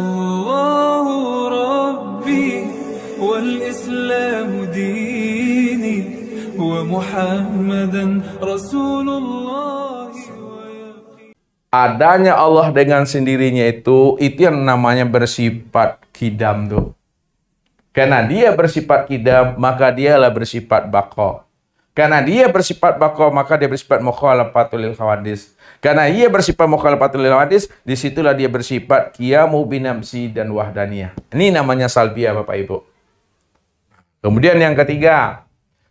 الله ربي والإسلام ديني ومحمدا رسول الله Adanya Allah dengan sendirinya itu, itu yang namanya bersifat kidam tuh. Karena dia bersifat kidam, maka dialah bersifat bako. Karena dia bersifat bako, maka dia bersifat mukhalafatul khawadis. Karena ia bersifat mukhalafatul lil hadis, disitulah dia bersifat kiamu binamsi dan wahdaniyah. Ini namanya salbia Bapak Ibu. Kemudian yang ketiga,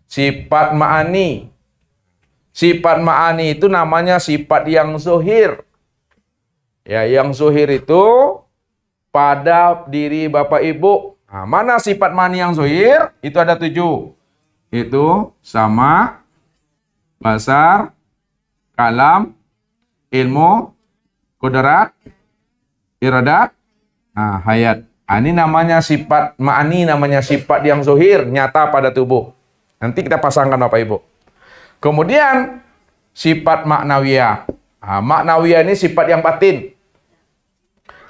sifat ma'ani. Sifat ma'ani itu namanya sifat yang zuhir. Ya, yang zuhir itu pada diri Bapak Ibu. Nah, mana sifat mani yang zuhir? Itu ada tujuh. Itu sama, basar, kalam, ilmu, kudarat, iradat, nah, hayat. Nah, ini namanya sifat ma'ani, namanya sifat yang zuhir, nyata pada tubuh. Nanti kita pasangkan Bapak Ibu. Kemudian sifat maknawiyah. Nah, maknawiyah ini sifat yang batin.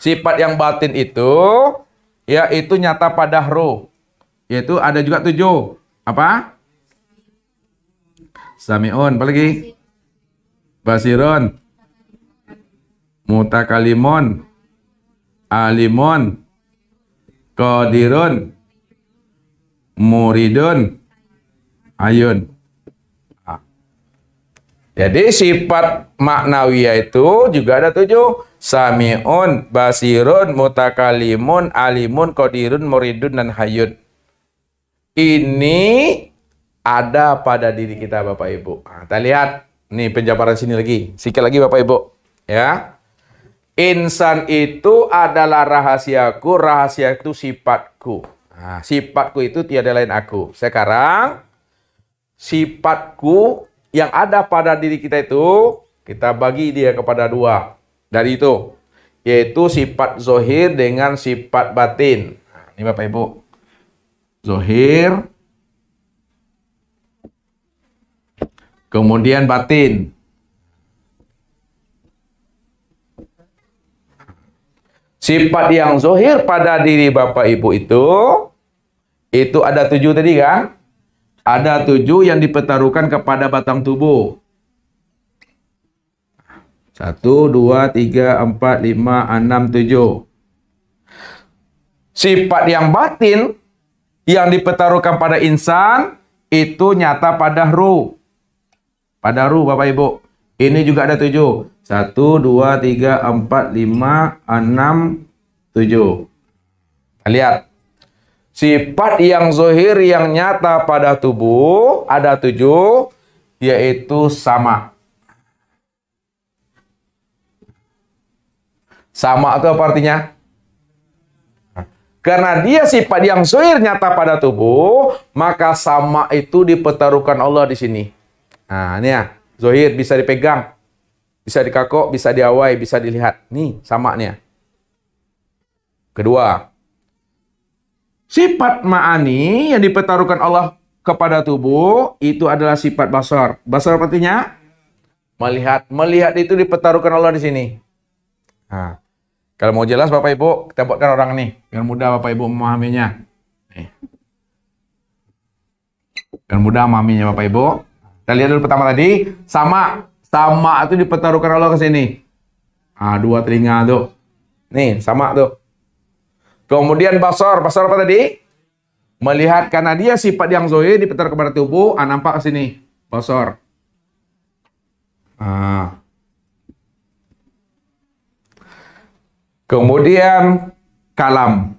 Sifat yang batin itu yaitu nyata pada roh. Yaitu ada juga tujuh. Apa? Sami'un, apalagi? basiron mutakalimun alimun qadirun muridun ayun ah. jadi sifat maknawiyah itu juga ada tujuh. Sami'un, basirun, mutakalimun, alimun, kodirun, muridun, dan hayun. Ini ada pada diri kita Bapak Ibu. Nah, kita lihat. Nih penjabaran sini lagi. Sikit lagi Bapak Ibu. Ya. Insan itu adalah rahasiaku, rahasia itu sifatku. Nah, sifatku itu tiada lain aku. Sekarang, sifatku yang ada pada diri kita itu, kita bagi dia kepada dua. Dari itu, yaitu sifat zohir dengan sifat batin. Nah, ini Bapak Ibu. Zohir, kemudian batin. Sifat yang zohir pada diri Bapak Ibu itu, itu ada tujuh tadi kan? Ada tujuh yang dipertaruhkan kepada batang tubuh. Satu, dua, tiga, empat, lima, enam, tujuh. Sifat yang batin yang dipertaruhkan pada insan itu nyata pada ruh. Pada ruh Bapak Ibu. Ini juga ada tujuh. Satu, dua, tiga, empat, lima, enam, tujuh. Lihat. Sifat yang zohir yang nyata pada tubuh ada tujuh, yaitu sama. Sama itu apa artinya? Karena dia sifat yang zohir nyata pada tubuh, maka sama itu dipertaruhkan Allah di sini. Nah, ini ya, zohir bisa dipegang. Bisa dikakok, bisa diawai, bisa dilihat. Nih, sama nih ya. Kedua, sifat ma'ani yang dipertaruhkan Allah kepada tubuh itu adalah sifat basar. Basar artinya melihat. Melihat itu dipertaruhkan Allah di sini. Nah, kalau mau jelas Bapak Ibu, kita buatkan orang nih biar mudah Bapak Ibu memahaminya. Nih. Biar mudah memahaminya Bapak Ibu. Kita lihat dulu pertama tadi sama sama itu dipertaruhkan Allah ke sini. Ah, dua telinga tuh. Nih, sama tuh. Kemudian basar, basar apa tadi? Melihat karena dia sifat yang zohir dipertaruhkan kepada tubuh, ah, nampak ke sini. Basar. Ah. Kemudian kalam.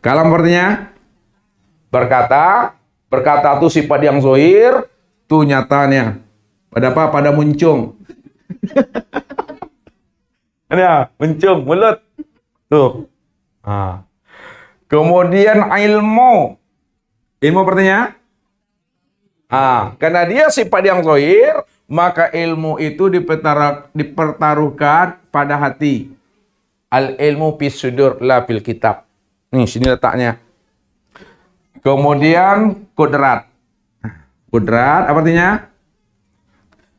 Kalam artinya berkata, berkata tuh sifat yang zohir, tuh nyatanya. Pada apa? Pada muncung. Ini ya, muncung, mulut. Tuh. Nah. Kemudian ilmu. Ilmu artinya? Ah, karena dia sifat yang zahir, maka ilmu itu dipertaruhkan pada hati. Al ilmu pisudur la fil kitab. Nih, sini letaknya. Kemudian kudrat. Kudrat apa artinya?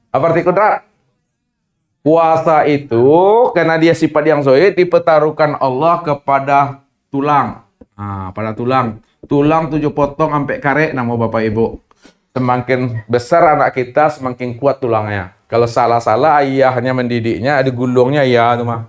Apa arti kudrat? Puasa itu karena dia sifat yang zohir dipertaruhkan Allah kepada tulang. Nah, pada tulang. Tulang tujuh potong sampai karet nama Bapak Ibu. Semakin besar anak kita, semakin kuat tulangnya. Kalau salah-salah ayahnya mendidiknya, ada gulungnya ya tuh mah.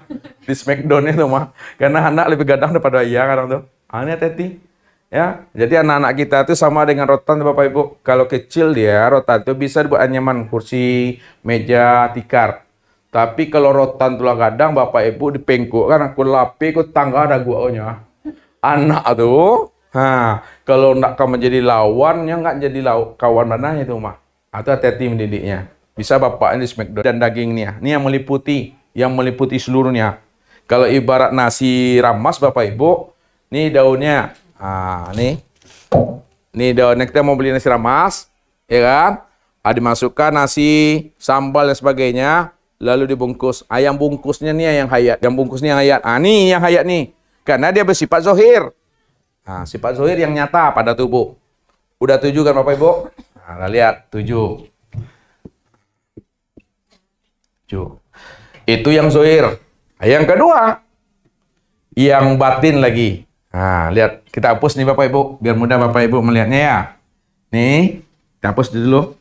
Di smackdown tuh mah. Karena anak lebih gadang daripada ayah kadang tuh. Aneh teti. Ya, jadi anak-anak kita itu sama dengan rotan Bapak Ibu. Kalau kecil dia rotan itu bisa buat anyaman kursi, meja, tikar. Tapi kalau rotan tulang kadang Bapak Ibu dipengkuk kan aku lapi aku tangga ada guanya. Anak tuh, ha, kalau nak menjadi jadi lawannya nggak jadi law kawan mana itu mah. Atau hati-hati mendidiknya. Bisa Bapak ini smackdown dan dagingnya. Ini yang meliputi, yang meliputi seluruhnya. Kalau ibarat nasi ramas Bapak Ibu, ini daunnya Nah, nih. Nih daun kita mau beli nasi ramas, ya kan? Ah, dimasukkan nasi, sambal dan sebagainya, lalu dibungkus. Ayam ah, bungkusnya nih yang hayat, yang bungkusnya yang hayat. Ah, nih yang hayat nih. Karena dia bersifat zohir. Nah, sifat zohir yang nyata pada tubuh. Udah tujuh kan Bapak Ibu? Nah, lihat, tujuh. Tujuh. Itu yang zohir. Ah, yang kedua, yang batin lagi. Nah, lihat kita hapus nih Bapak Ibu, biar mudah Bapak Ibu melihatnya ya. Nih, kita hapus dulu.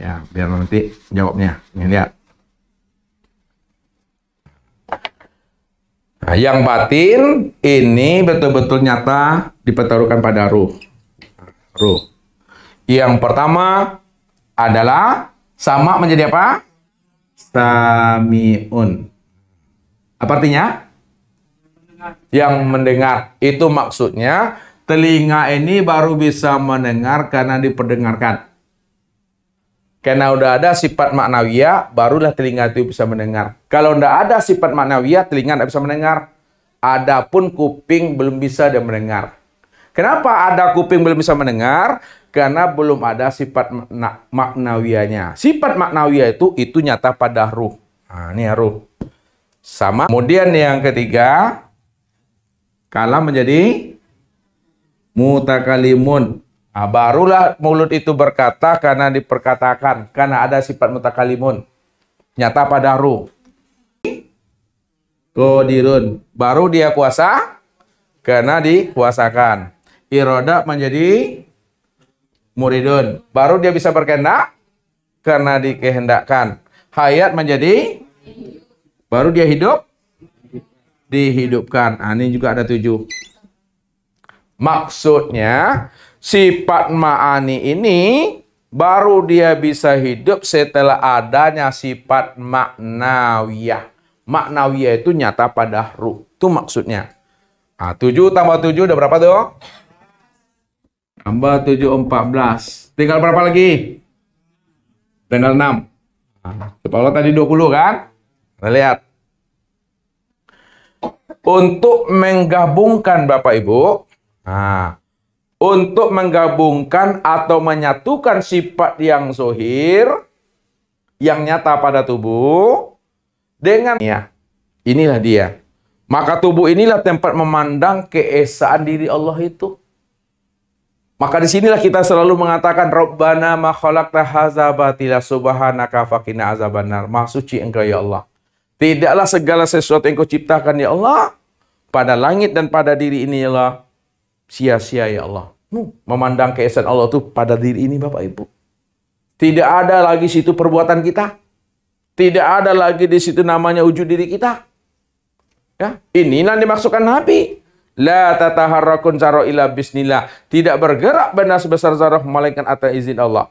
Ya, biar nanti jawabnya. Nih, lihat. Nah, yang batin ini betul-betul nyata dipertaruhkan pada ruh. Ruh. Yang pertama adalah sama menjadi apa? Samiun. Apa artinya? yang mendengar. Itu maksudnya telinga ini baru bisa mendengar karena diperdengarkan. Karena udah ada sifat maknawiyah, barulah telinga itu bisa mendengar. Kalau ndak ada sifat maknawiyah, telinga tidak bisa mendengar. Adapun kuping belum bisa dia mendengar. Kenapa ada kuping belum bisa mendengar? Karena belum ada sifat makna, Sifat maknawiyah itu itu nyata pada ruh. Nah, ini ya ruh. Sama. Kemudian yang ketiga, kalam menjadi mutakalimun. Nah, barulah mulut itu berkata karena diperkatakan, karena ada sifat mutakalimun. Nyata pada ruh. Kodirun. Baru dia kuasa karena dikuasakan. Iroda menjadi muridun. Baru dia bisa berkehendak karena dikehendakkan. Hayat menjadi baru dia hidup dihidupkan. Nah, ini juga ada tujuh. Maksudnya, sifat ma'ani ini baru dia bisa hidup setelah adanya sifat maknawiyah. Maknawiyah itu nyata pada ruh. Itu maksudnya. Nah, tujuh tambah tujuh. udah berapa tuh? Tambah tujuh empat belas. Tinggal berapa lagi? Tinggal enam. Ah, Kalau tadi dua puluh kan? lihat untuk menggabungkan Bapak Ibu. Nah, untuk menggabungkan atau menyatukan sifat yang zohir, yang nyata pada tubuh, dengan ya, inilah dia. Maka tubuh inilah tempat memandang keesaan diri Allah itu. Maka disinilah kita selalu mengatakan Rabbana ma hazabatila subhanaka faqina azabannar. Maha suci Engkau ya Allah. Tidaklah segala sesuatu yang kau ciptakan ya Allah pada langit dan pada diri ini ya Allah sia-sia ya Allah. memandang keesaan Allah itu pada diri ini Bapak Ibu. Tidak ada lagi situ perbuatan kita. Tidak ada lagi di situ namanya wujud diri kita. Ya, inilah yang dimaksudkan Nabi. La tataharrakun zaro ila bisnillah. Tidak bergerak benar sebesar zarah melainkan atas izin Allah.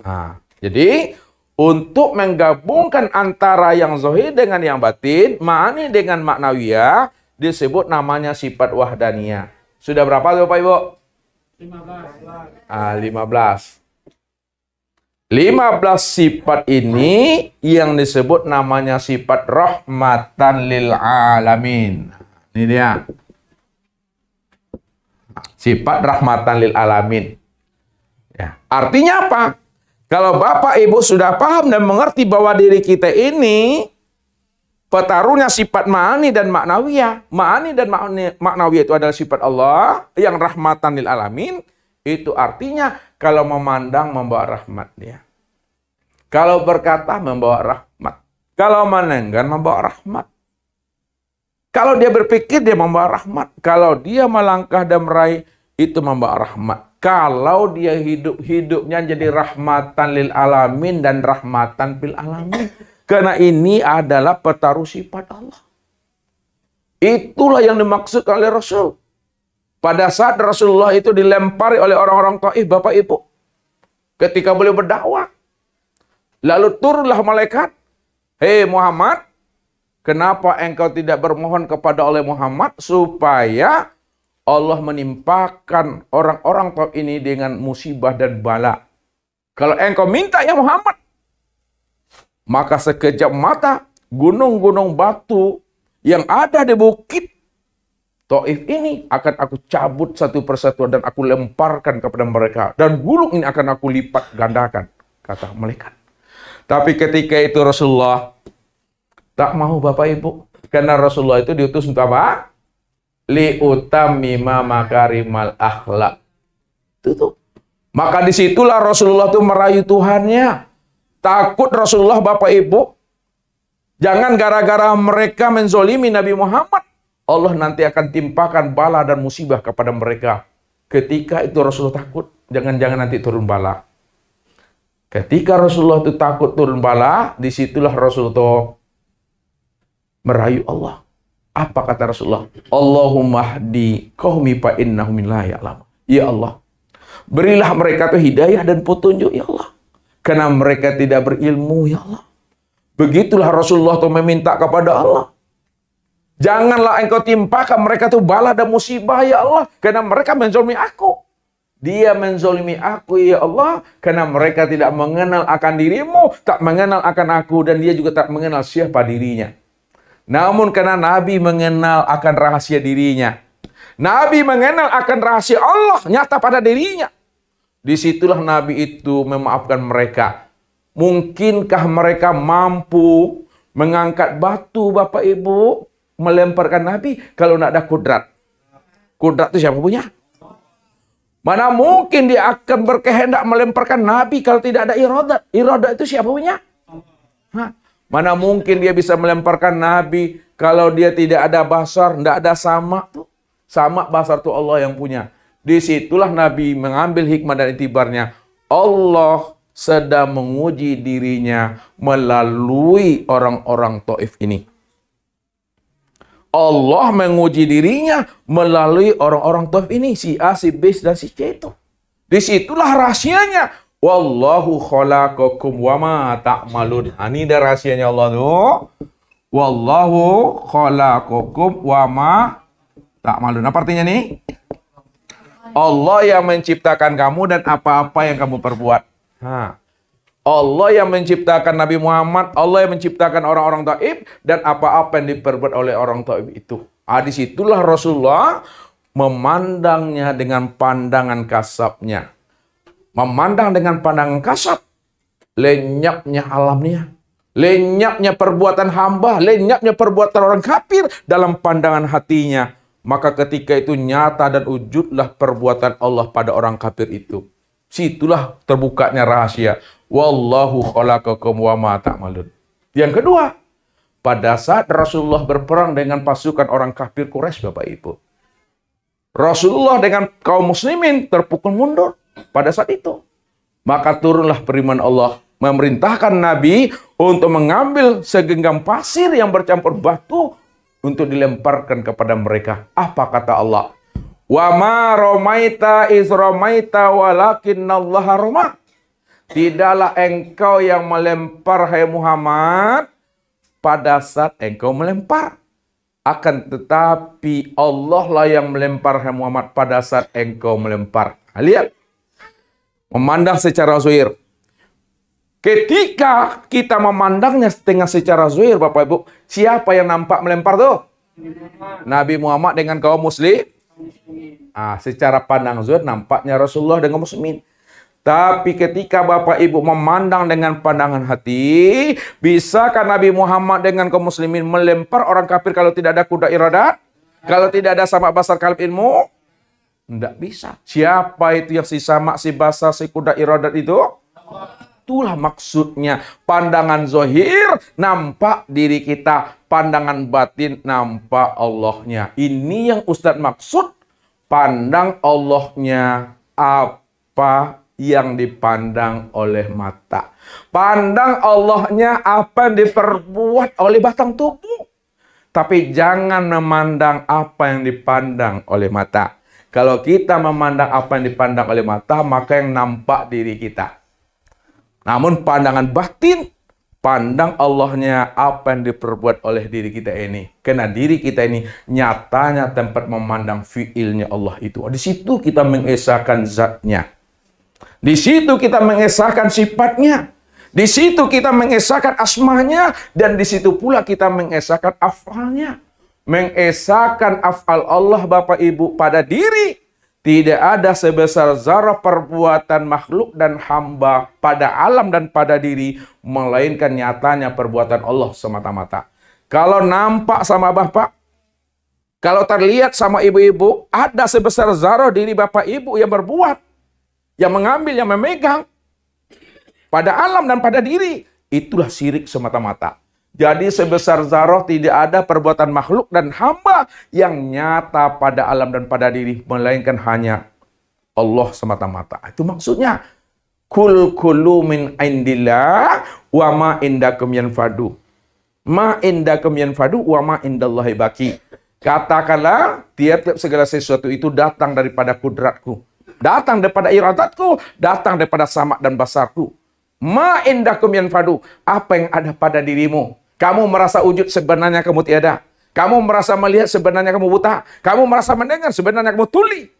Nah, jadi untuk menggabungkan antara yang zohir dengan yang batin, mani dengan maknawiyah, disebut namanya sifat wahdaniyah. Sudah berapa tuh Pak Ibu? 15. Ah, 15. 15 sifat ini yang disebut namanya sifat rahmatan lil alamin. Ini dia. Sifat rahmatan lil alamin. Ya. Artinya apa? Kalau Bapak Ibu sudah paham dan mengerti bahwa diri kita ini petaruhnya sifat ma'ani dan maknawiyah. Ma'ani dan maknawiyah itu adalah sifat Allah yang rahmatan lil alamin. Itu artinya kalau memandang membawa rahmat dia. Kalau berkata membawa rahmat. Kalau menenggan membawa rahmat. Kalau dia berpikir dia membawa rahmat. Kalau dia melangkah dan meraih itu membawa rahmat. Kalau dia hidup hidupnya jadi rahmatan lil alamin dan rahmatan bil alamin. Karena ini adalah petaruh sifat Allah. Itulah yang dimaksud oleh Rasul. Pada saat Rasulullah itu dilempari oleh orang-orang Taif, Bapak Ibu. Ketika beliau berdakwah. Lalu turunlah malaikat. Hei Muhammad, kenapa engkau tidak bermohon kepada oleh Muhammad supaya Allah menimpakan orang-orang top ini dengan musibah dan bala. Kalau engkau minta ya Muhammad, maka sekejap mata gunung-gunung batu yang ada di bukit Taif ini akan aku cabut satu persatu dan aku lemparkan kepada mereka. Dan gunung ini akan aku lipat gandakan, kata malaikat. Tapi ketika itu Rasulullah tak mau Bapak Ibu. Karena Rasulullah itu diutus untuk apa? li utamima makarimal akhlak. Itu tuh. Maka disitulah Rasulullah tuh merayu Tuhannya. Takut Rasulullah Bapak Ibu. Jangan gara-gara mereka menzolimi Nabi Muhammad. Allah nanti akan timpakan bala dan musibah kepada mereka. Ketika itu Rasulullah takut. Jangan-jangan nanti turun bala. Ketika Rasulullah itu takut turun bala, disitulah Rasulullah merayu Allah. Apa kata Rasulullah? Allahumma di kaumi fa innahum la ya'lam. Ya Allah, berilah mereka tuh hidayah dan petunjuk ya Allah. Karena mereka tidak berilmu ya Allah. Begitulah Rasulullah tuh meminta kepada Allah. Janganlah engkau timpakan mereka tuh bala dan musibah ya Allah. Karena mereka menzolimi aku. Dia menzolimi aku ya Allah karena mereka tidak mengenal akan dirimu, tak mengenal akan aku dan dia juga tak mengenal siapa dirinya. Namun karena Nabi mengenal akan rahasia dirinya. Nabi mengenal akan rahasia Allah nyata pada dirinya. Disitulah Nabi itu memaafkan mereka. Mungkinkah mereka mampu mengangkat batu Bapak Ibu melemparkan Nabi kalau tidak ada kudrat? Kudrat itu siapa punya? Mana mungkin dia akan berkehendak melemparkan Nabi kalau tidak ada irodat? Irodat itu siapa punya? Hah? Mana mungkin dia bisa melemparkan Nabi kalau dia tidak ada basar, tidak ada sama tuh. Sama basar tuh Allah yang punya. Disitulah Nabi mengambil hikmah dan itibarnya. Allah sedang menguji dirinya melalui orang-orang Taif ini. Allah menguji dirinya melalui orang-orang Taif ini, si A, si B, dan si C itu. Disitulah rahasianya Wallahu khalaqakum wa ma ta'malun. ini dah rahasianya Allah tu. Wallahu khalaqakum wa ma ta'malun. Apa artinya nih? Allah yang menciptakan kamu dan apa-apa yang kamu perbuat. Ha. Allah yang menciptakan Nabi Muhammad, Allah yang menciptakan orang-orang taib dan apa-apa yang diperbuat oleh orang taib itu. Ah, disitulah Rasulullah memandangnya dengan pandangan kasabnya memandang dengan pandangan kasat lenyapnya alamnya, lenyapnya perbuatan hamba, lenyapnya perbuatan orang kafir dalam pandangan hatinya. Maka ketika itu nyata dan wujudlah perbuatan Allah pada orang kafir itu. Situlah terbukanya rahasia. Wallahu khalaqakum wa ma ta'malun. Yang kedua, pada saat Rasulullah berperang dengan pasukan orang kafir Quraisy Bapak Ibu. Rasulullah dengan kaum muslimin terpukul mundur pada saat itu. Maka turunlah periman Allah memerintahkan Nabi untuk mengambil segenggam pasir yang bercampur batu untuk dilemparkan kepada mereka. Apa kata Allah? Wa ma romaita is romaita Allah roma. Tidaklah engkau yang melempar, hai Muhammad, pada saat engkau melempar. Akan tetapi Allah lah yang melempar, hai Muhammad, pada saat engkau melempar. Lihat, Memandang secara zuhir. Ketika kita memandangnya setengah secara zuhir, Bapak Ibu, siapa yang nampak melempar tuh? Nabi Muhammad dengan kaum muslim. Ah, secara pandang zuhir nampaknya Rasulullah dengan muslimin. Tapi ketika Bapak Ibu memandang dengan pandangan hati, bisakah Nabi Muhammad dengan kaum muslimin melempar orang kafir kalau tidak ada kuda iradat? Kalau tidak ada sama basar kalib ilmu? Tidak bisa. Siapa itu yang si sama, si basah, si kuda irodat itu? Itulah maksudnya. Pandangan zohir nampak diri kita. Pandangan batin nampak Allahnya. Ini yang Ustadz maksud. Pandang Allahnya apa yang dipandang oleh mata. Pandang Allahnya apa yang diperbuat oleh batang tubuh. Tapi jangan memandang apa yang dipandang oleh mata. Kalau kita memandang apa yang dipandang oleh mata, maka yang nampak diri kita. Namun pandangan batin, pandang Allahnya apa yang diperbuat oleh diri kita ini. Karena diri kita ini nyatanya tempat memandang fiilnya Allah itu. Di situ kita mengesahkan zatnya. Di situ kita mengesahkan sifatnya. Di situ kita mengesahkan asmahnya Dan di situ pula kita mengesahkan afalnya mengesahkan afal Allah Bapak Ibu pada diri tidak ada sebesar zarah perbuatan makhluk dan hamba pada alam dan pada diri melainkan nyatanya perbuatan Allah semata-mata. Kalau nampak sama Bapak, kalau terlihat sama ibu-ibu, ada sebesar zarah diri Bapak Ibu yang berbuat, yang mengambil, yang memegang pada alam dan pada diri, itulah sirik semata-mata. Jadi sebesar zarah tidak ada perbuatan makhluk dan hamba yang nyata pada alam dan pada diri. Melainkan hanya Allah semata-mata. Itu maksudnya. Kul kulu min indillah wa ma indakum yanfadu. Ma indakum yanfadu wa ma indallahi baki. Katakanlah, tiap-tiap segala sesuatu itu datang daripada kudratku. Datang daripada iradatku. Datang daripada samak dan basarku. Ma indakum yanfadu. Apa yang ada pada dirimu kamu merasa wujud sebenarnya kamu tiada. Kamu merasa melihat sebenarnya kamu buta. Kamu merasa mendengar sebenarnya kamu tuli.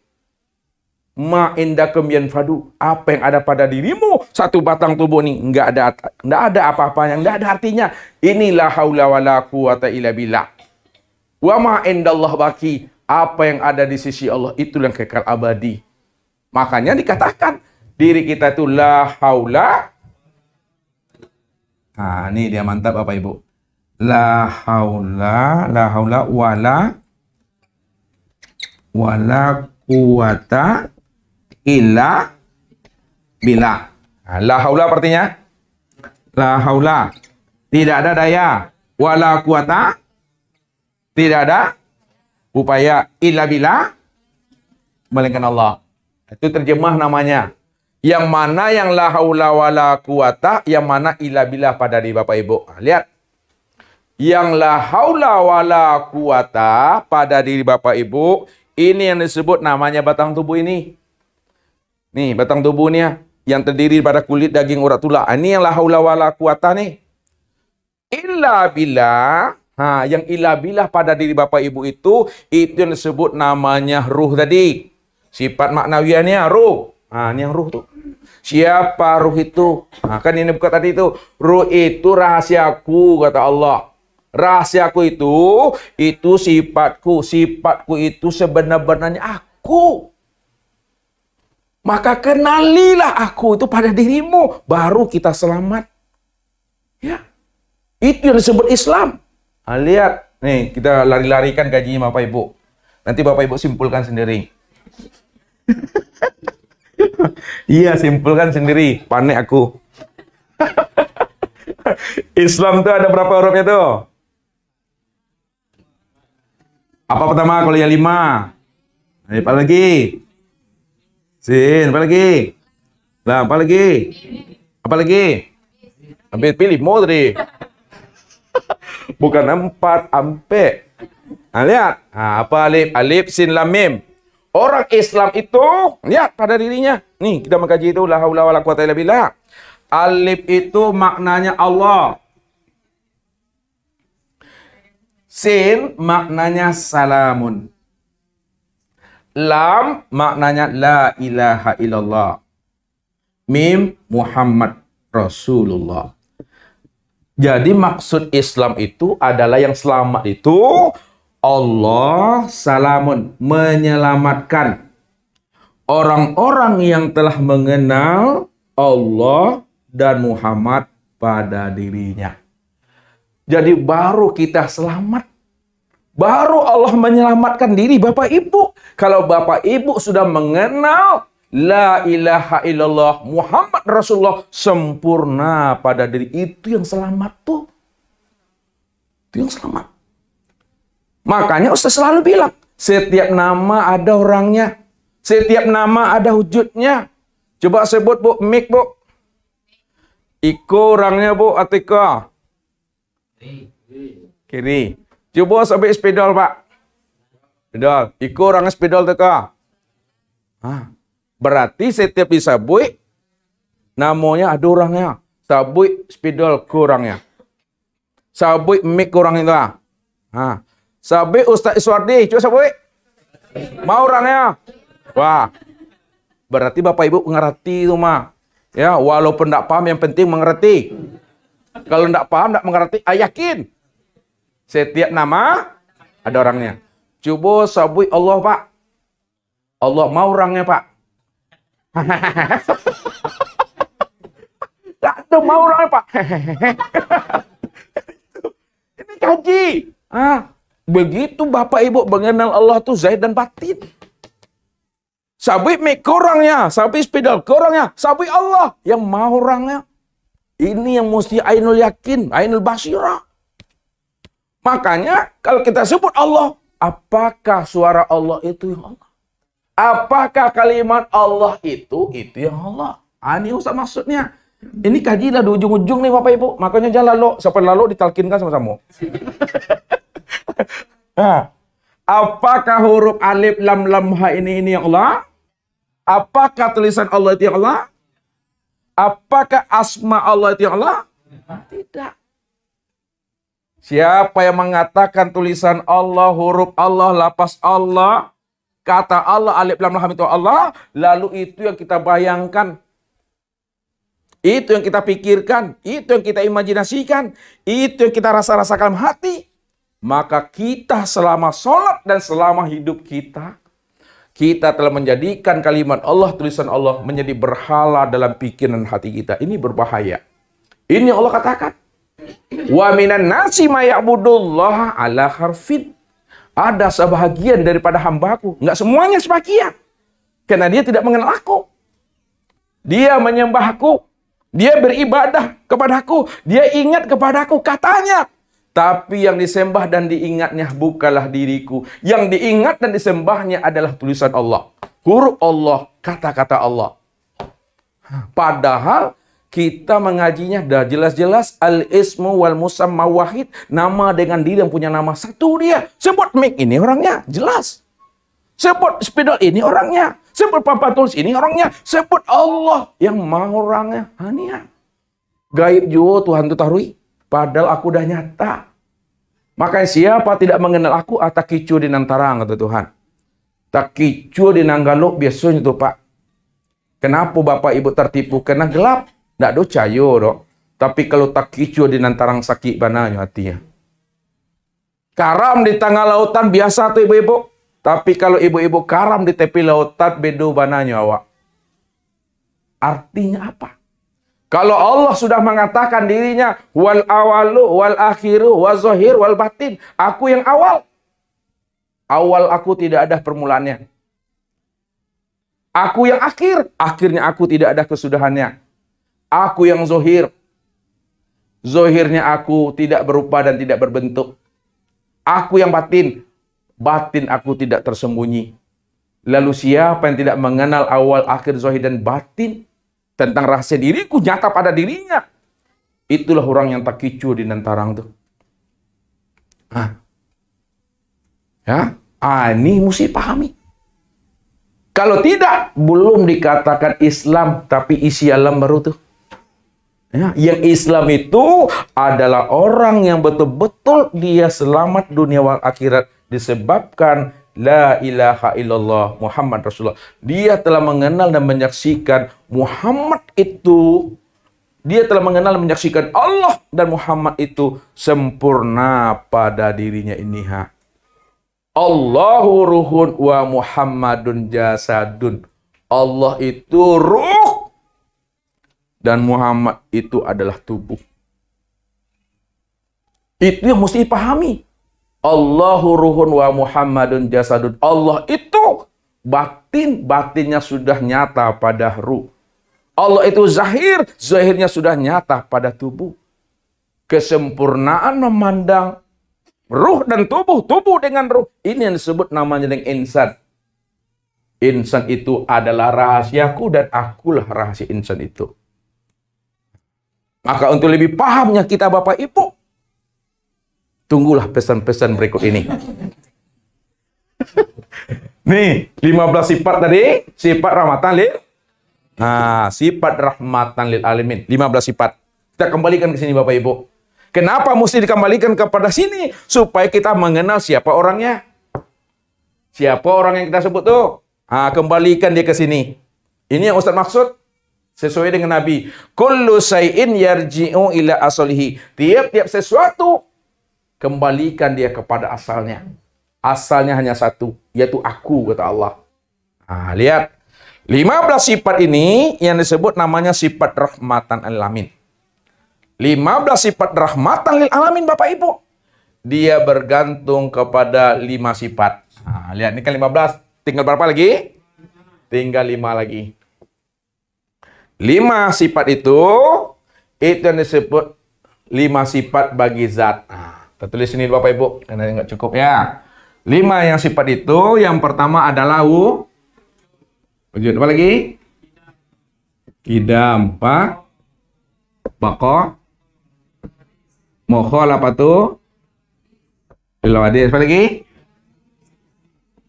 Ma indakum fadu. Apa yang ada pada dirimu satu batang tubuh ini nggak ada nggak ada apa apa yang nggak ada artinya. Inilah haula wala quwata ila billah. Wa ma indallah baki. Apa yang ada di sisi Allah itu yang kekal abadi. Makanya dikatakan diri kita itu la haula. Nah, ini dia mantap Bapak Ibu la haula la haula wala wala kuwata illa bila nah, la haula artinya la haula tidak ada daya wala kuwata tidak ada upaya illa bila melainkan Allah itu terjemah namanya yang mana yang la haula wala kuwata yang mana illa bila pada di Bapak Ibu nah, lihat yang la haula wala quwata pada diri Bapak Ibu, ini yang disebut namanya batang tubuh ini. Nih, batang tubuhnya yang terdiri pada kulit, daging, urat, tulang. Ah, ini yang la haula wala quwata nih. Illa bila, ha, yang illa bila pada diri Bapak Ibu itu, itu yang disebut namanya ruh tadi. Sifat maknawiannya ruh. Ha, ini yang ruh tuh. Siapa ruh itu? Nah, kan ini buka tadi itu. Ruh itu rahasiaku, kata Allah. Rahasiaku itu, itu sifatku. Sifatku itu sebenar-benarnya aku. Maka kenalilah aku itu pada dirimu. Baru kita selamat. Ya. Itu yang disebut Islam. Nah, lihat. Nih, kita lari-larikan gajinya Bapak Ibu. Nanti Bapak Ibu simpulkan sendiri. iya, simpulkan sendiri. Panik aku. Islam tuh ada berapa hurufnya tuh? Apa pertama kalau yang lima? apa nah, lagi? Sin, apa lagi? Lah, apa lagi? Apa lagi? Ambil pilih Modri. Bukan empat, ampe. Nah, lihat. Nah, apa alif? Alif, sin, lam, mim. Orang Islam itu, lihat pada dirinya. Nih, kita mengkaji itu. La haula wa la quwata illa billah. Alif itu maknanya Allah. Sin maknanya salamun. Lam maknanya la ilaha illallah. Mim Muhammad Rasulullah. Jadi maksud Islam itu adalah yang selamat itu Allah salamun menyelamatkan orang-orang yang telah mengenal Allah dan Muhammad pada dirinya. Jadi baru kita selamat. Baru Allah menyelamatkan diri Bapak Ibu. Kalau Bapak Ibu sudah mengenal La ilaha illallah Muhammad Rasulullah sempurna pada diri. Itu yang selamat tuh. Itu yang selamat. Makanya Ustaz selalu bilang, setiap nama ada orangnya. Setiap nama ada wujudnya. Coba sebut Bu, Mik Bu. Iko orangnya Bu, Atika. Kiri. Cuba sampai spidol, Pak. Spidol. ikut orang spidol teka. Ah. Berarti setiap sabui namanya ada orangnya. Sabui spidol kurangnya. Sabui mik kurang itu ah. Ah. Sabui Ustaz Iswardi, coba sabui. Mau orangnya. Wah. Berarti Bapak Ibu mengerti itu mah. Ya, walaupun tidak paham yang penting mengerti. Kalau tidak paham, tidak mengerti, ah, yakin. Setiap nama ada orangnya. Coba sabui Allah, Pak. Allah mau orangnya, Pak. Tidak ada mau orangnya, Pak. Ini kaji. Ah, begitu Bapak Ibu mengenal Allah tuh Zaid dan batin. Sabi mikorangnya, sabi spidal korangnya, sabi Allah yang mau orangnya. Ini yang mesti ainul yakin, ainul Basira. Makanya kalau kita sebut Allah, apakah suara Allah itu yang Allah? Apakah kalimat Allah itu itu yang Allah? Ani ah, ini maksudnya. Ini lah di ujung-ujung nih Bapak Ibu. Makanya jangan lalu, sampai lalu ditalkinkan sama sama nah, apakah huruf alif lam lam ha ini ini yang Allah? Apakah tulisan Allah itu yang Allah? Apakah asma Allah itu Allah? Tidak. Siapa yang mengatakan tulisan Allah, huruf Allah, lapas Allah, kata Allah, alif lam lam itu Allah, lalu itu yang kita bayangkan. Itu yang kita pikirkan, itu yang kita imajinasikan, itu yang kita rasa-rasakan hati. Maka kita selama sholat dan selama hidup kita, kita telah menjadikan kalimat Allah, tulisan Allah menjadi berhala dalam pikiran hati kita. Ini berbahaya. Ini Allah katakan. Wa minan nasi mayabudullah ala harfid. Ada sebahagian daripada hambaku. nggak semuanya sebahagian. Karena dia tidak mengenal aku. Dia menyembahku. Dia beribadah kepadaku. Dia ingat kepadaku. Katanya, tapi yang disembah dan diingatnya bukalah diriku. Yang diingat dan disembahnya adalah tulisan Allah. Huruf Allah, kata-kata Allah. Padahal kita mengajinya dah jelas-jelas al-ismu wal musamma wahid. Nama dengan diri yang punya nama satu dia. Sebut mic ini orangnya, jelas. Sebut spidol ini orangnya. Sebut Papa tulis ini orangnya. Sebut Allah yang mau orangnya. Hanya. Gaib juga Tuhan itu taruhi. Padahal aku udah nyata. Makanya siapa tidak mengenal aku, atau ah, kicu di nantarang, kata Tuhan. kicu di nanggalo biasanya tuh Pak. Kenapa Bapak Ibu tertipu? Karena gelap. Tidak do cahaya, dok. Tapi kalau tak kicu di nantarang sakit bananya hatinya. Karam di tengah lautan biasa tuh ibu-ibu. Tapi kalau ibu-ibu karam di tepi lautan bedo bananya awak. Artinya apa? Kalau Allah sudah mengatakan dirinya wal awalu wal akhiru wal zahir wal batin, aku yang awal. Awal aku tidak ada permulaannya. Aku yang akhir, akhirnya aku tidak ada kesudahannya. Aku yang zohir, zohirnya aku tidak berupa dan tidak berbentuk. Aku yang batin, batin aku tidak tersembunyi. Lalu siapa yang tidak mengenal awal, akhir, zohir, dan batin, tentang rahasia diriku nyata pada dirinya. Itulah orang yang tak kicu di nantarang tuh. Nah. Ya, ah, ini mesti pahami. Kalau tidak, belum dikatakan Islam, tapi isi alam baru tuh. Ya, yang Islam itu adalah orang yang betul-betul dia selamat dunia wal akhirat disebabkan La ilaha illallah Muhammad Rasulullah. Dia telah mengenal dan menyaksikan Muhammad itu. Dia telah mengenal dan menyaksikan Allah dan Muhammad itu sempurna pada dirinya ini. Ha. Allahu ruhun wa Muhammadun jasadun. Allah itu ruh dan Muhammad itu adalah tubuh. Itu yang mesti dipahami. Allahu ruhun wa Muhammadun jasadun. Allah itu batin, batinnya sudah nyata pada ruh. Allah itu zahir, zahirnya sudah nyata pada tubuh. Kesempurnaan memandang ruh dan tubuh, tubuh dengan ruh. Ini yang disebut namanya dengan insan. Insan itu adalah rahasiaku dan akulah rahasia insan itu. Maka untuk lebih pahamnya kita Bapak Ibu, Tunggulah pesan-pesan berikut ini. Nih, 15 sifat tadi, sifat rahmatan lil Nah, sifat rahmatan lil alamin, 15 sifat. Kita kembalikan ke sini Bapak Ibu. Kenapa mesti dikembalikan kepada sini? Supaya kita mengenal siapa orangnya. Siapa orang yang kita sebut tuh? Ah, kembalikan dia ke sini. Ini yang Ustaz maksud sesuai dengan Nabi. Kullu sayin yarji'u ila asolihi. Tiap-tiap sesuatu Kembalikan dia kepada asalnya. Asalnya hanya satu, yaitu aku, kata Allah. Nah, lihat. 15 sifat ini yang disebut namanya sifat rahmatan alamin. 15 sifat rahmatan lil alamin Bapak Ibu. Dia bergantung kepada lima sifat. Nah, lihat ini kan 15, tinggal berapa lagi? Tinggal lima lagi. Lima sifat itu itu yang disebut lima sifat bagi zat. Nah, kita tulis ini Bapak Ibu, karena nggak cukup ya. Lima yang sifat itu, yang pertama adalah wu. Wujud apa lagi? Kidam, pak. Bako. mohol apa tuh? Lilawadi, apa lagi?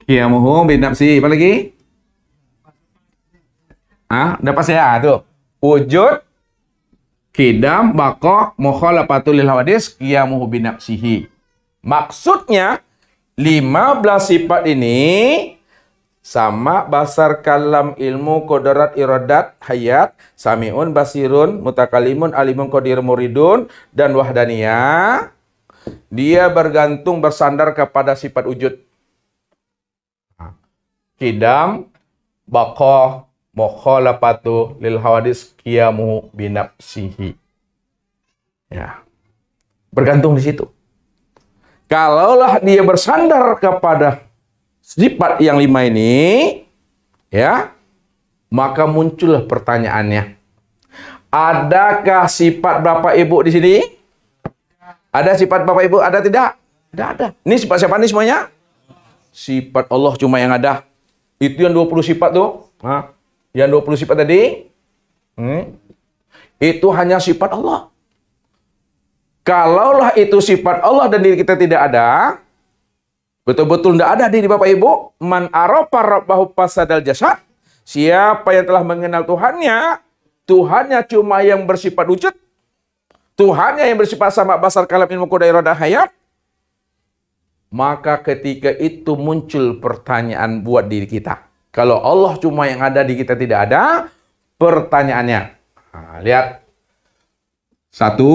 Kiamuhum sih apa lagi? Ah, dapat saya tuh. Wujud Kidam bako mukhalafatul lil hawadis qiyamuhu binafsihi. Maksudnya 15 sifat ini sama basar kalam ilmu kodarat iradat hayat samiun basirun mutakalimun alimun kodir muridun dan wahdania. dia bergantung bersandar kepada sifat wujud nah, kidam bakoh mukhalafatu lil hawadis qiyamuhu binafsihi. Ya. Bergantung di situ. Kalaulah dia bersandar kepada sifat yang lima ini, ya, maka muncullah pertanyaannya. Adakah sifat Bapak Ibu di sini? Ada sifat Bapak Ibu? Ada tidak? Tidak ada. Ini sifat siapa nih semuanya? Sifat Allah cuma yang ada. Itu yang 20 sifat tuh. Nah, yang 20 sifat tadi, hmm, itu hanya sifat Allah. Kalaulah itu sifat Allah dan diri kita tidak ada, betul-betul tidak ada diri Bapak Ibu, man aropa rabbahu pasadal jasad, siapa yang telah mengenal Tuhannya, Tuhannya cuma yang bersifat wujud, Tuhannya yang bersifat sama basar kalam ilmu kudairah dan hayat, maka ketika itu muncul pertanyaan buat diri kita. Kalau Allah cuma yang ada di kita tidak ada, pertanyaannya. Nah, lihat. Satu,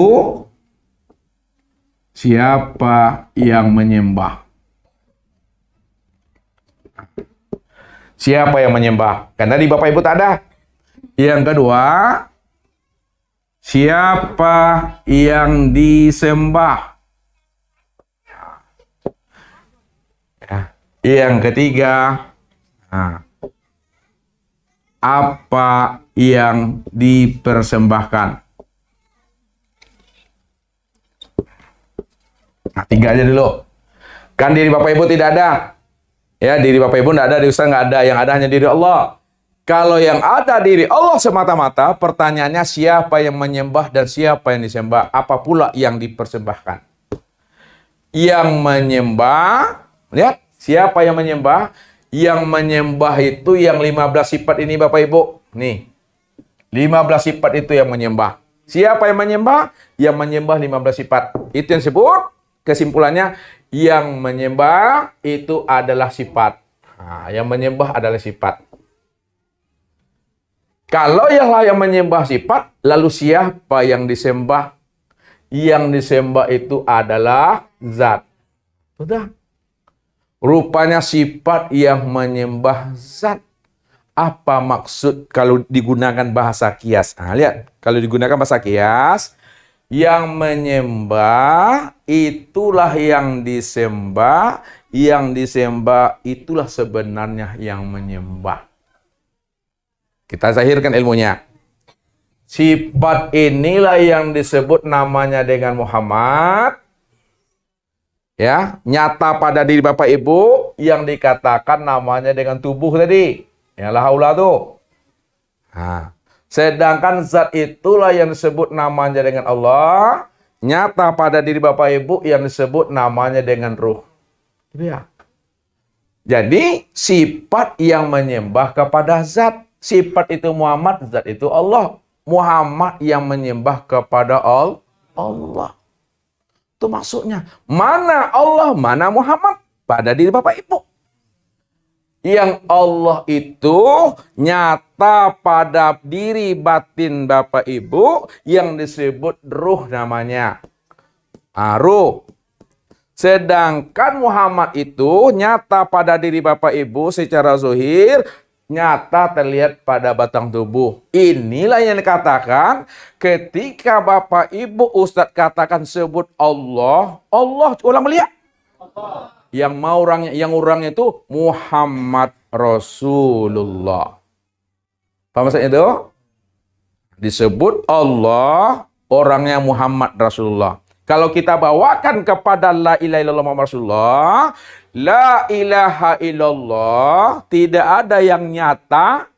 siapa yang menyembah? Siapa yang menyembah? Kan tadi Bapak Ibu tak ada. Yang kedua, siapa yang disembah? Ya. Yang ketiga, nah, apa yang dipersembahkan. Nah, tiga aja dulu. Kan diri Bapak Ibu tidak ada. Ya, diri Bapak Ibu tidak ada, di Ustaz nggak ada. Yang ada hanya diri Allah. Kalau yang ada diri Allah semata-mata, pertanyaannya siapa yang menyembah dan siapa yang disembah? Apa pula yang dipersembahkan? Yang menyembah, lihat, siapa yang menyembah? yang menyembah itu yang 15 sifat ini Bapak Ibu. Nih. 15 sifat itu yang menyembah. Siapa yang menyembah? Yang menyembah 15 sifat. Itu yang disebut kesimpulannya yang menyembah itu adalah sifat. Nah, yang menyembah adalah sifat. Kalau yang yang menyembah sifat, lalu siapa yang disembah? Yang disembah itu adalah zat. Sudah. Rupanya sifat yang menyembah zat. Apa maksud kalau digunakan bahasa kias? Nah, lihat, kalau digunakan bahasa kias, yang menyembah itulah yang disembah, yang disembah itulah sebenarnya yang menyembah. Kita zahirkan ilmunya. Sifat inilah yang disebut namanya dengan Muhammad, ya nyata pada diri Bapak Ibu yang dikatakan namanya dengan tubuh tadi ya lahaula tuh nah, sedangkan zat itulah yang disebut namanya dengan Allah nyata pada diri Bapak Ibu yang disebut namanya dengan ruh gitu ya jadi sifat yang menyembah kepada zat sifat itu Muhammad zat itu Allah Muhammad yang menyembah kepada Allah itu maksudnya. Mana Allah, mana Muhammad pada diri Bapak Ibu. Yang Allah itu nyata pada diri batin Bapak Ibu yang disebut ruh namanya. Aruh. Sedangkan Muhammad itu nyata pada diri Bapak Ibu secara zuhir nyata terlihat pada batang tubuh. Inilah yang dikatakan ketika Bapak Ibu Ustadz katakan sebut Allah, Allah ulang melihat. Yang mau orang yang orang itu Muhammad Rasulullah. Paham maksudnya itu? Disebut Allah orangnya Muhammad Rasulullah. Kalau kita bawakan kepada la ilaha illallah Muhammad Rasulullah, la ilaha illallah tidak ada yang nyata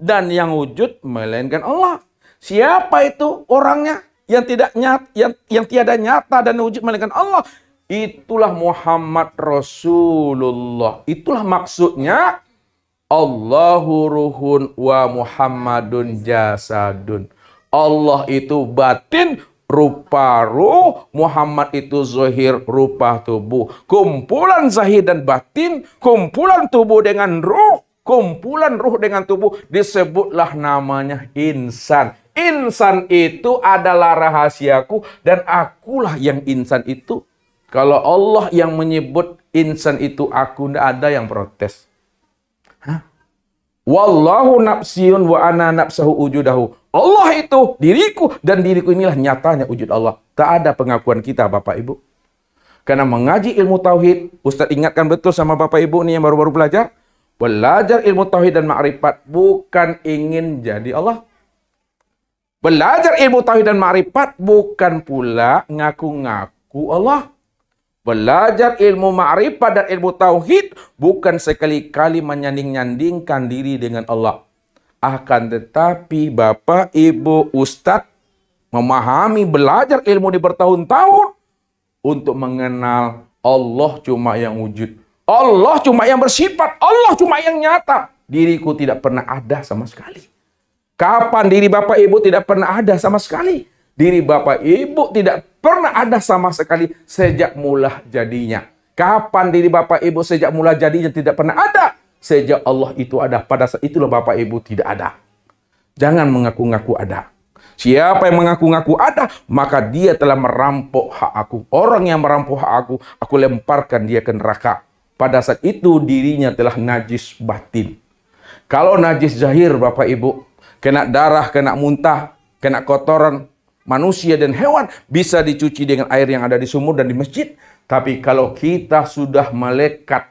dan yang wujud melainkan Allah. Siapa itu orangnya yang tidak nyata yang, yang tiada nyata dan wujud melainkan Allah? Itulah Muhammad Rasulullah. Itulah maksudnya Allahu ruhun wa Muhammadun jasadun. Allah itu batin, rupa ruh, Muhammad itu zuhir rupa tubuh. Kumpulan zahir dan batin, kumpulan tubuh dengan ruh, kumpulan ruh dengan tubuh disebutlah namanya insan. Insan itu adalah rahasiaku dan akulah yang insan itu. Kalau Allah yang menyebut insan itu aku, tidak ada yang protes. Wallahu nafsiyun wa ana nafsahu ujudahu. Allah itu diriku dan diriku inilah nyatanya wujud Allah. Tak ada pengakuan kita Bapak Ibu. Karena mengaji ilmu tauhid, Ustadz ingatkan betul sama Bapak Ibu nih yang baru-baru belajar. Belajar ilmu tauhid dan makrifat bukan ingin jadi Allah. Belajar ilmu tauhid dan makrifat bukan pula ngaku-ngaku Allah. Belajar ilmu makrifat dan ilmu tauhid bukan sekali-kali menyanding-nyandingkan diri dengan Allah. Akan tetapi Bapak, Ibu, Ustadz memahami, belajar ilmu di bertahun-tahun untuk mengenal Allah cuma yang wujud. Allah cuma yang bersifat. Allah cuma yang nyata. Diriku tidak pernah ada sama sekali. Kapan diri Bapak Ibu tidak pernah ada sama sekali? Diri Bapak Ibu tidak pernah ada sama sekali sejak mula jadinya. Kapan diri Bapak Ibu sejak mula jadinya tidak pernah ada? Sejak Allah itu ada, pada saat itulah Bapak Ibu tidak ada. Jangan mengaku-ngaku ada. Siapa yang mengaku-ngaku ada, maka dia telah merampok hak aku. Orang yang merampok hak aku, aku lemparkan dia ke neraka. Pada saat itu dirinya telah najis batin. Kalau najis zahir, Bapak Ibu, kena darah, kena muntah, kena kotoran, manusia dan hewan bisa dicuci dengan air yang ada di sumur dan di masjid. Tapi kalau kita sudah melekat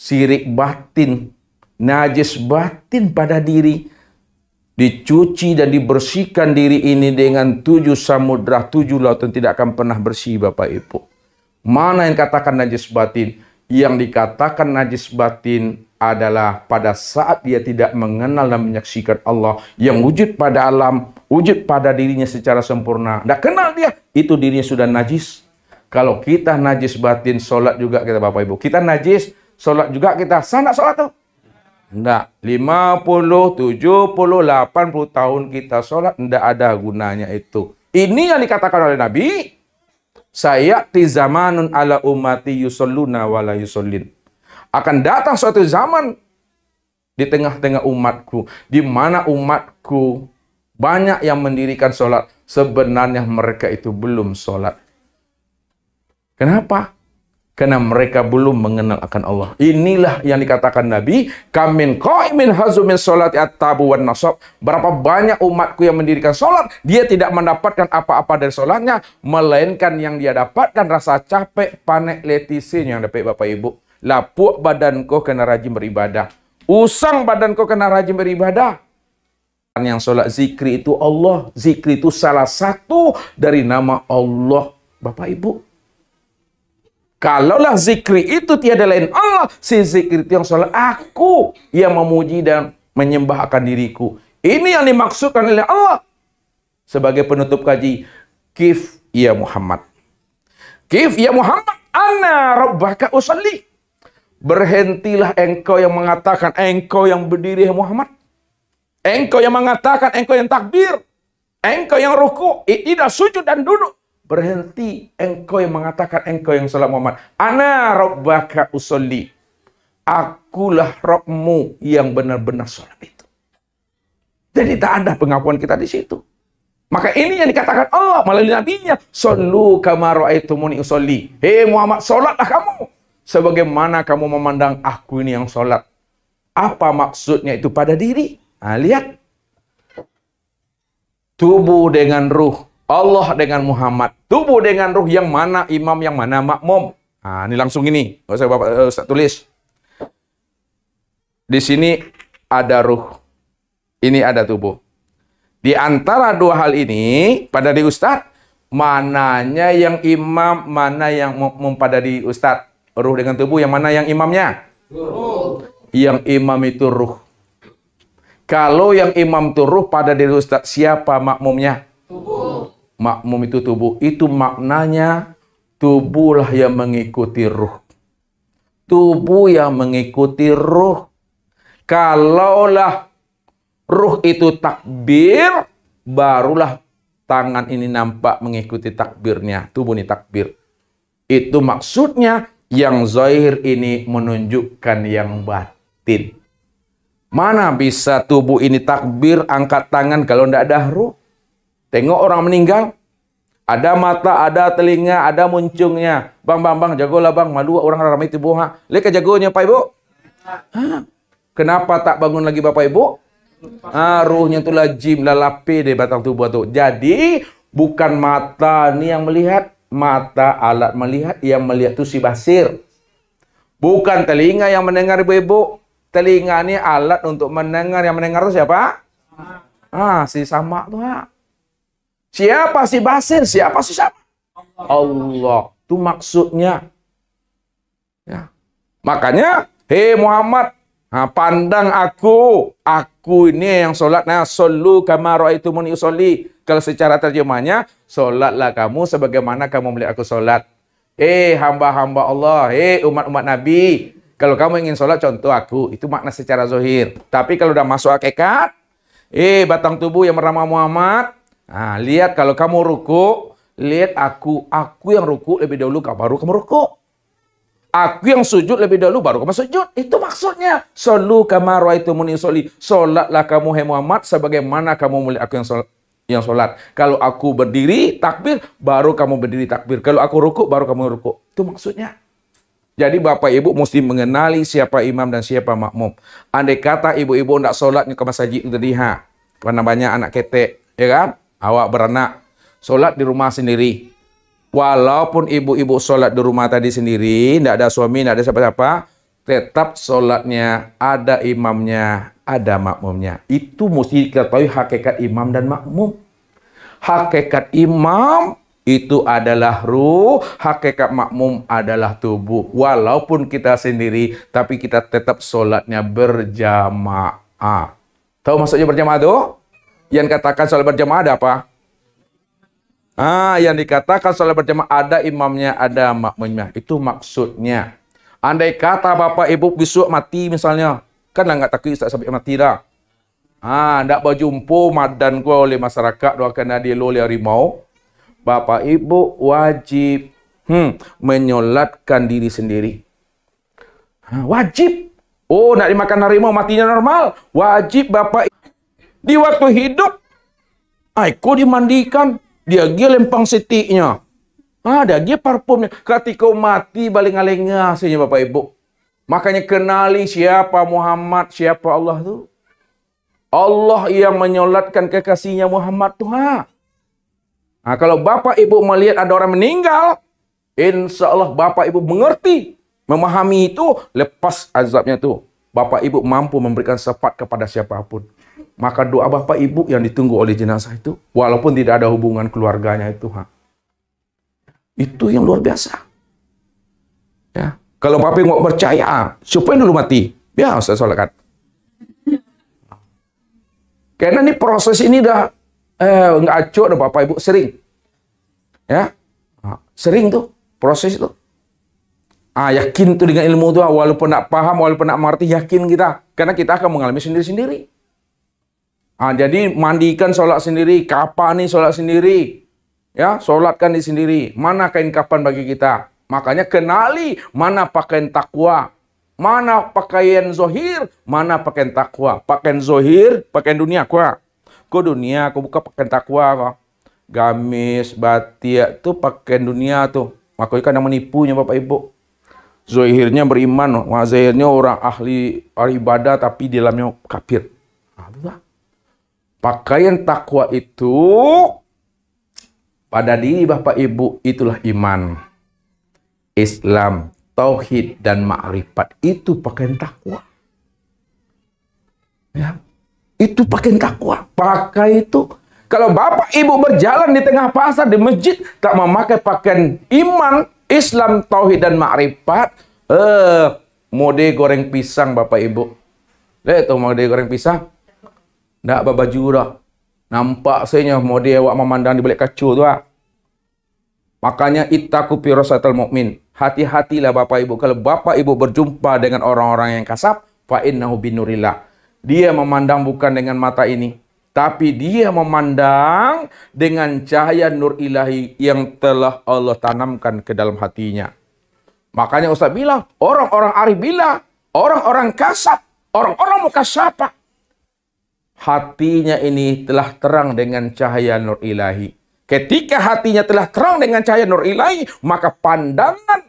sirik batin, najis batin pada diri, dicuci dan dibersihkan diri ini dengan tujuh samudera, tujuh lautan tidak akan pernah bersih Bapak Ibu. Mana yang katakan najis batin? Yang dikatakan najis batin adalah pada saat dia tidak mengenal dan menyaksikan Allah yang wujud pada alam, wujud pada dirinya secara sempurna. Tidak kenal dia, itu dirinya sudah najis. Kalau kita najis batin, sholat juga kita Bapak Ibu. Kita najis, Solat juga kita sah nak solat tu? Tidak. 50, 70, 80 tahun kita solat, tidak ada gunanya itu. Ini yang dikatakan oleh Nabi. Saya di zamanun ala umati yusalluna wala yusallin. Akan datang suatu zaman di tengah-tengah umatku. Di mana umatku banyak yang mendirikan solat. Sebenarnya mereka itu belum solat. Kenapa? karena mereka belum mengenal akan Allah. Inilah yang dikatakan Nabi, kamin qaimin hazumin salati at-tabu wan nasab. Berapa banyak umatku yang mendirikan salat, dia tidak mendapatkan apa-apa dari salatnya melainkan yang dia dapatkan rasa capek, panek letisi yang dapat Bapak Ibu. Lapuk badan kau kena rajin beribadah. Usang badan kau kena rajin beribadah. Yang solat zikri itu Allah. Zikri itu salah satu dari nama Allah. Bapak Ibu, Kalaulah zikri itu tiada lain Allah, si zikri itu yang salah aku yang memuji dan menyembah akan diriku. Ini yang dimaksudkan oleh Allah. Sebagai penutup kaji, kif ya Muhammad. Kif ya Muhammad, ana rabbaka usalli. Berhentilah engkau yang mengatakan, engkau yang berdiri ya Muhammad. Engkau yang mengatakan, engkau yang takbir. Engkau yang ruku, tidak sujud dan duduk. Berhenti engkau yang mengatakan engkau yang salat Muhammad. Ana rabbaka usolli. Akulah rohmu yang benar-benar sholat itu. Jadi tak ada pengakuan kita di situ. Maka ini yang dikatakan Allah oh, melalui nabinya. Sallu kama ra'aitumuni usolli. Hei Muhammad, sholatlah kamu. Sebagaimana kamu memandang aku ini yang sholat. Apa maksudnya itu pada diri? Nah, lihat. Tubuh dengan ruh Allah dengan Muhammad, tubuh dengan ruh yang mana imam yang mana makmum. Nah, ini langsung ini, nggak usah Bapak eh, Ustaz tulis. Di sini ada ruh, ini ada tubuh. Di antara dua hal ini, pada di Ustadz, mananya yang imam, mana yang makmum pada di Ustadz. Ruh dengan tubuh, yang mana yang imamnya? Ruh. Yang imam itu ruh. Kalau yang imam itu ruh pada di Ustadz, siapa makmumnya? Makmum itu tubuh. Itu maknanya tubuhlah yang mengikuti ruh. Tubuh yang mengikuti ruh. Kalaulah ruh itu takbir, barulah tangan ini nampak mengikuti takbirnya. Tubuh ini takbir. Itu maksudnya yang zahir ini menunjukkan yang batin. Mana bisa tubuh ini takbir, angkat tangan kalau tidak ada ruh? Tengok orang meninggal, ada mata, ada telinga, ada muncungnya. Bang, bang, bang, jagolah bang. Malu orang ramai itu buah. Lihat jagonya, Pak Ibu. Kenapa tak bangun lagi Bapak Ibu? Ah, ruhnya itulah jim, lah lapi batang tubuh itu. Jadi, bukan mata ini yang melihat. Mata alat melihat, yang melihat itu si basir. Bukan telinga yang mendengar Ibu-Ibu. Telinga ini alat untuk mendengar. Yang mendengar itu siapa? Ah, si sama tuh. Ha. Siapa si Basir? Siapa si siapa? Allah. Itu maksudnya. Ya. Makanya, hei Muhammad, nah, pandang aku. Aku ini yang sholat. Nah, solu kamaro itu yusolli. Kalau secara terjemahnya, sholatlah kamu sebagaimana kamu melihat aku sholat. Hei hamba-hamba Allah, hei umat-umat Nabi. Kalau kamu ingin sholat, contoh aku. Itu makna secara zuhir. Tapi kalau udah masuk akikat, eh batang tubuh yang bernama Muhammad, Nah, lihat kalau kamu ruku, lihat aku, aku yang ruku lebih dahulu, baru kamu ruku. Aku yang sujud lebih dahulu, baru kamu sujud. Itu maksudnya. Solu kamaru itu munisoli. Solatlah kamu, hai Muhammad, sebagaimana kamu melihat aku yang solat. Yang solat. Kalau aku berdiri takbir, baru kamu berdiri takbir. Kalau aku ruku, baru kamu ruku. Itu maksudnya. Jadi bapak ibu mesti mengenali siapa imam dan siapa makmum. Andai kata ibu-ibu tidak -ibu solatnya ke masjid itu diha. Karena banyak anak ketek, ya kan? awak beranak, solat di rumah sendiri. Walaupun ibu-ibu solat di rumah tadi sendiri, tidak ada suami, tidak ada siapa-siapa, tetap solatnya ada imamnya, ada makmumnya. Itu mesti diketahui hakikat imam dan makmum. Hakikat imam itu adalah ruh, hakikat makmum adalah tubuh. Walaupun kita sendiri, tapi kita tetap solatnya berjamaah. Tahu maksudnya berjamaah tuh? Yang katakan sholat berjamaah ada apa? Ah, yang dikatakan sholat berjamaah ada imamnya, ada makmumnya. Itu maksudnya. Andai kata bapak ibu besok mati misalnya, kan lah nggak takut tak sampai mati dah. Ah, ndak berjumpa madan gua oleh masyarakat doakan dia lo oleh harimau. Bapak ibu wajib hmm, menyolatkan diri sendiri. Ah, wajib. Oh, nak dimakan harimau matinya normal. Wajib bapak di waktu hidup, Aku dimandikan, dia ah, dia lempang setiknya. Ada dia parfumnya. Ketika mati baling-aling sini Bapak Ibu. Makanya kenali siapa Muhammad, siapa Allah tuh. Allah yang menyolatkan kekasihnya Muhammad tuh. Nah, kalau Bapak Ibu melihat ada orang meninggal, insya Allah Bapak Ibu mengerti, memahami itu, lepas azabnya tuh. Bapak Ibu mampu memberikan sepat kepada siapapun. Maka doa Bapak Ibu yang ditunggu oleh jenazah itu, walaupun tidak ada hubungan keluarganya itu, ha, itu yang luar biasa. Ya, kalau Bapak nggak percaya, ah, supaya dulu mati? biasa soalnya solatkan. Karena ini proses ini dah eh, nggak acuh ada Bapak Ibu sering, ya, sering tuh proses itu. Ah, yakin tuh dengan ilmu tuh, walaupun nggak paham, walaupun nggak mengerti, yakin kita, karena kita akan mengalami sendiri-sendiri. Ah, jadi mandikan sholat sendiri, kapan nih sholat sendiri. Ya, sholatkan di sendiri. Mana kain kapan bagi kita? Makanya kenali mana pakaian takwa. Mana pakaian zohir, mana pakaian takwa. Pakaian zohir, pakaian dunia. Kwa. ku dunia, aku buka pakaian takwa. kok. Gamis, batik, tuh pakaian dunia tuh. Makanya yang menipunya Bapak Ibu. Zohirnya beriman, wazirnya orang ahli, ahli ibadah tapi di dalamnya kafir. Alhamdulillah. Pakaian takwa itu pada diri Bapak Ibu itulah iman, Islam, tauhid dan makrifat itu pakaian takwa. Ya. Itu pakaian takwa. Pakai itu kalau Bapak Ibu berjalan di tengah pasar di masjid tak memakai pakaian iman, Islam, tauhid dan makrifat, eh mode goreng pisang Bapak Ibu. Lihat tuh mode goreng pisang, Nak berbaju dah. Nampak sebenarnya model awak memandang di balik kacau tu lah. Makanya itaku pirosatul mukmin. Hati-hatilah Bapak Ibu kalau Bapak Ibu berjumpa dengan orang-orang yang kasab, fa innahu binurillah. Dia memandang bukan dengan mata ini, tapi dia memandang dengan cahaya nur ilahi yang telah Allah tanamkan ke dalam hatinya. Makanya Ustaz bilang, orang-orang arif bila, orang-orang kasab, orang-orang muka syafaq hatinya ini telah terang dengan cahaya nur ilahi. Ketika hatinya telah terang dengan cahaya nur ilahi, maka pandangan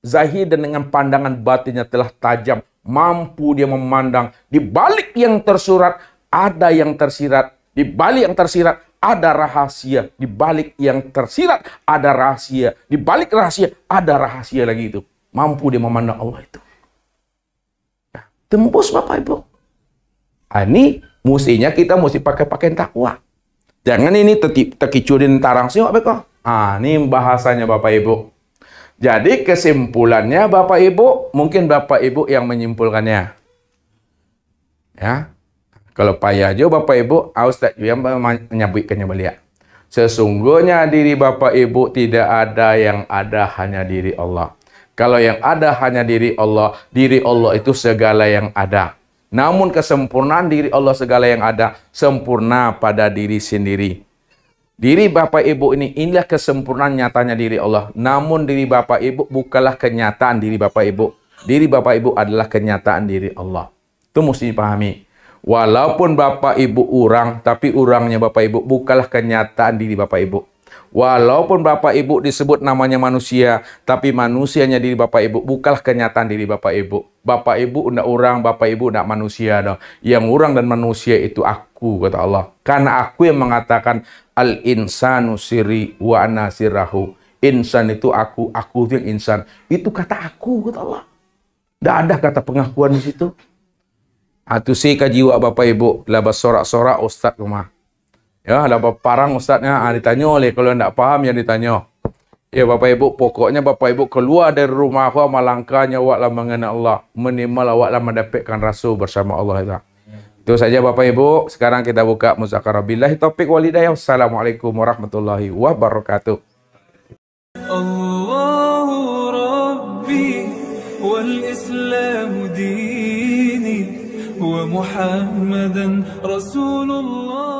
zahir dan dengan pandangan batinnya telah tajam. Mampu dia memandang. Di balik yang tersurat, ada yang tersirat. Di balik yang tersirat, ada rahasia. Di balik yang tersirat, ada rahasia. Di balik rahasia, ada rahasia lagi itu. Mampu dia memandang Allah itu. Ya, tembus Bapak Ibu. Ah, ini mestinya kita mesti pakai pakaian takwa. Jangan ini teki, curin tarang sih, kok. Ah, ini bahasanya Bapak Ibu. Jadi kesimpulannya Bapak Ibu, mungkin Bapak Ibu yang menyimpulkannya. Ya. Kalau payah aja Bapak Ibu, Ustaz yang menyabuikannya belia. Sesungguhnya diri Bapak Ibu tidak ada yang ada hanya diri Allah. Kalau yang ada hanya diri Allah, diri Allah itu segala yang ada. Namun kesempurnaan diri Allah segala yang ada sempurna pada diri sendiri. Diri Bapak Ibu ini inilah kesempurnaan nyatanya diri Allah. Namun diri Bapak Ibu bukanlah kenyataan diri Bapak Ibu. Diri Bapak Ibu adalah kenyataan diri Allah. Itu mesti dipahami. Walaupun Bapak Ibu orang, tapi orangnya Bapak Ibu bukanlah kenyataan diri Bapak Ibu. Walaupun Bapak Ibu disebut namanya manusia, tapi manusianya diri Bapak Ibu bukanlah kenyataan diri Bapak Ibu. Bapak Ibu ndak orang, Bapak Ibu ndak manusia dong. Yang orang dan manusia itu aku kata Allah. Karena aku yang mengatakan al insanu siri wa anasirahu. Insan itu aku, aku itu yang insan. Itu kata aku kata Allah. Tidak ada kata pengakuan di situ. Atusi kajiwa Bapak Ibu, labas sorak-sorak ustaz rumah. Ya, ada parang ustaznya ah, ditanya oleh kalau tidak paham yang ditanya. Ya Bapak Ibu, pokoknya Bapak Ibu keluar dari rumah aku malangkahnya awaklah mengenal Allah. Minimal awaklah mendapatkan Rasul bersama Allah. Itu saja Bapak Ibu. Sekarang kita buka muzakarah billahi taufik walidayah. Wassalamualaikum warahmatullahi wabarakatuh. الله ربي والإسلام ديني ومحمدا رسول الله